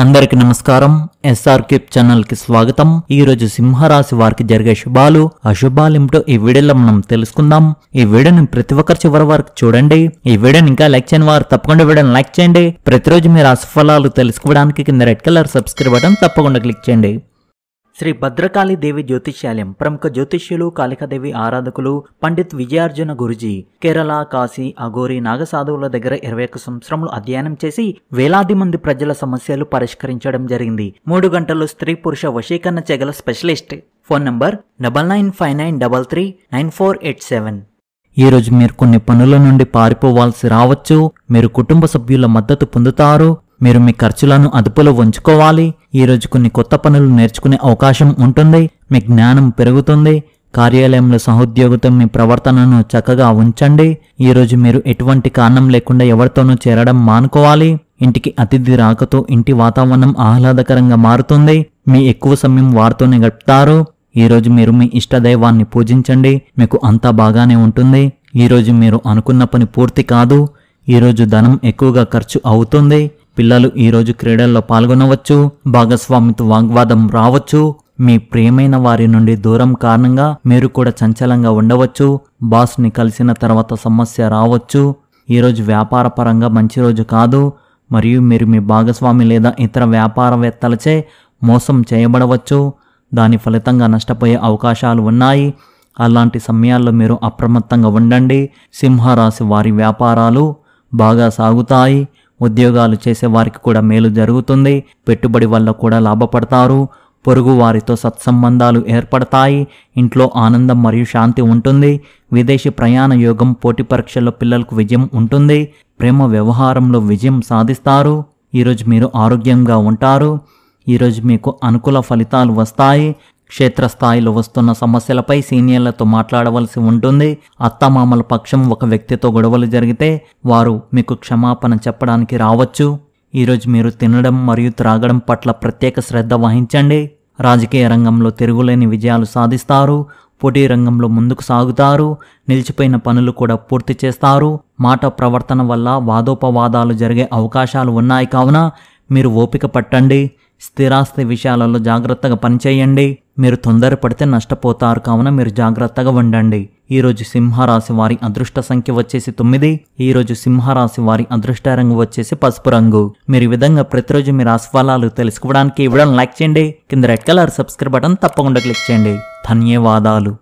అందరికి నమస్కారం SR cube channel కి స్వాగతం ఈ రోజు సింహరాశి వారికి జరిగే శుభాలు అశుభాలేమిటో ఈ వీడియోలో మనం తెలుసుకుందాం ఈ వీడియోని ప్రతి ఒక్కరు చివరి వరకు చూడండి ఈ వీడియోని ఇంకా లైక్ చేయని వారు తప్పకుండా వీడియోని లైక్ చేయండి ప్రతిరోజు మీ అసఫలాలు తెలుసుకోవడానికి కింద రెడ్ కలర్ సబ్స్క్రైబ్ బటన్ తప్పకుండా క్లిక్ చేయండి శ్రీ భద్రకాళి దేవి జ్యోతిష్యాలయం ప్రముఖ జ్యోతిష్యులు కాళికాదేవి ఆరాధకులు పండిత్ విజయార్జున గురుజీ కేరళ కాశీ అఘోరి నాగసాధువుల దగ్గర ఇరవై ఒక్క సంవత్సరములు అధ్యయనం చేసి వేలాది మంది ప్రజల సమస్యలు పరిష్కరించడం జరిగింది మూడు గంటలు స్త్రీ పురుష వశీకరణ చెగల specialist phone number double nine five nine double three nine four eight seven ఈరోజు మీరు కొన్ని పనుల నుండి పారిపోవాల్సి రావచ్చు మీరు కుటుంబ సభ్యుల మద్దతు పొందుతారు మీరు మీ ఖర్చులను అదుపులో ఉంచుకోవాలి ఈరోజు కొన్ని కొత్త పనులు నేర్చుకునే అవకాశం ఉంటుంది మీ జ్ఞానం పెరుగుతుంది కార్యాలయంలో సహోద్యోగితో మీ ప్రవర్తనను చక్కగా ఉంచండి ఈరోజు మీరు ఎటువంటి కారణం లేకుండా ఎవరితోనూ చేరడం మానుకోవాలి ఇంటికి అతిథి రాకతో ఇంటి వాతావరణం ఆహ్లాదకరంగా మారుతుంది మీ ఎక్కువ సమయం వారితోనే గడుపుతారు ఈరోజు మీరు మీ ఇష్టదైవాన్ని పూజించండి మీకు అంతా బాగానే ఉంటుంది ఈరోజు మీరు అనుకున్న పని పూర్తి కాదు ఈరోజు ధనం ఎక్కువగా ఖర్చు అవుతుంది పిల్లలు ఈరోజు క్రీడల్లో పాల్గొనవచ్చు భాగస్వామితో వాగ్వాదం రావచ్చు మీ ప్రియమైన వారి నుండి దూరం కారణంగా మీరు కూడా చంచలంగా ఉండవచ్చు బాస్ని కలిసిన తర్వాత సమస్య రావచ్చు ఈరోజు పరంగా మంచి రోజు కాదు మరియు మీరు మీ భాగస్వామి లేదా ఇతర వ్యాపారవేత్తలచే మోసం చేయబడవచ్చు దాని ఫలితంగా నష్టపోయే అవకాశాలు ఉన్నాయి అలాంటి సమయాల్లో మీరు అప్రమత్తంగా ఉండండి సింహరాశి వారి వ్యాపారాలు బాగా సాగుతాయి ఉద్యోగాలు చేసే వారికి కూడా మేలు జరుగుతుంది పెట్టుబడి వల్ల కూడా లాభపడతారు పొరుగు వారితో సత్సంబంధాలు ఏర్పడతాయి ఇంట్లో ఆనందం మరియు శాంతి ఉంటుంది విదేశీ ప్రయాణ యోగం పోటీ పరీక్షల్లో పిల్లలకు విజయం ఉంటుంది ప్రేమ వ్యవహారంలో విజయం సాధిస్తారు ఈరోజు మీరు ఆరోగ్యంగా ఉంటారు ఈరోజు మీకు అనుకూల ఫలితాలు వస్తాయి క్షేత్రస్థాయిలో వస్తున్న సమస్యలపై సీనియర్లతో మాట్లాడవలసి ఉంటుంది అత్తమామల పక్షం ఒక వ్యక్తితో గొడవలు జరిగితే వారు మీకు క్షమాపణ చెప్పడానికి రావచ్చు ఈరోజు మీరు తినడం మరియు త్రాగడం పట్ల ప్రత్యేక శ్రద్ధ వహించండి రాజకీయ రంగంలో తిరుగులేని విజయాలు సాధిస్తారు పోటీ రంగంలో ముందుకు సాగుతారు నిలిచిపోయిన పనులు కూడా పూర్తి చేస్తారు మాట ప్రవర్తన వల్ల వాదోపవాదాలు జరిగే అవకాశాలు ఉన్నాయి కావున మీరు ఓపిక పట్టండి స్థిరాస్తి విషయాలలో జాగ్రత్తగా పనిచేయండి మీరు తొందరపడితే నష్టపోతారు కావున మీరు జాగ్రత్తగా ఉండండి ఈరోజు సింహరాశి వారి అదృష్ట సంఖ్య వచ్చేసి తొమ్మిది ఈరోజు సింహరాశి వారి అదృష్ట రంగు వచ్చేసి పసుపు రంగు మీరు ఈ విధంగా ప్రతిరోజు మీ రాశిఫలాలు తెలుసుకోవడానికి ఇవ్వడం లైక్ చేయండి కింద రెడ్ కలర్ సబ్స్క్రైబ్ బటన్ తప్పకుండా క్లిక్ చేయండి ధన్యవాదాలు